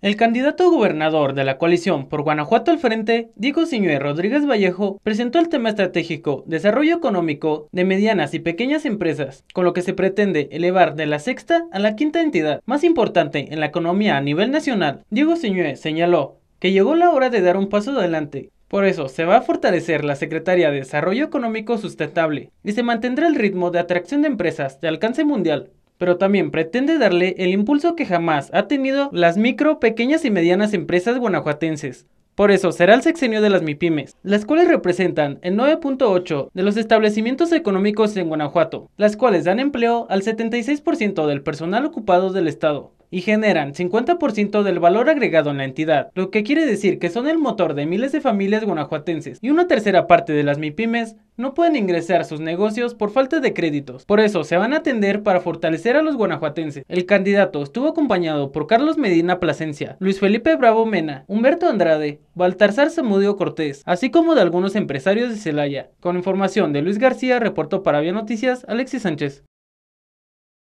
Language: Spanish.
El candidato gobernador de la coalición por Guanajuato al frente, Diego Siñue Rodríguez Vallejo, presentó el tema estratégico Desarrollo Económico de Medianas y Pequeñas Empresas, con lo que se pretende elevar de la sexta a la quinta entidad más importante en la economía a nivel nacional. Diego Siñue señaló que llegó la hora de dar un paso adelante. Por eso se va a fortalecer la Secretaría de Desarrollo Económico Sustentable y se mantendrá el ritmo de atracción de empresas de alcance mundial pero también pretende darle el impulso que jamás ha tenido las micro, pequeñas y medianas empresas guanajuatenses. Por eso será el sexenio de las MIPIMES, las cuales representan el 9.8 de los establecimientos económicos en Guanajuato, las cuales dan empleo al 76% del personal ocupado del Estado y generan 50% del valor agregado en la entidad, lo que quiere decir que son el motor de miles de familias guanajuatenses y una tercera parte de las MIPIMES no pueden ingresar a sus negocios por falta de créditos. Por eso se van a atender para fortalecer a los guanajuatenses. El candidato estuvo acompañado por Carlos Medina Plasencia, Luis Felipe Bravo Mena, Humberto Andrade, Baltasar Zamudio Cortés, así como de algunos empresarios de Celaya. Con información de Luis García, reportó para Vía Noticias Alexis Sánchez.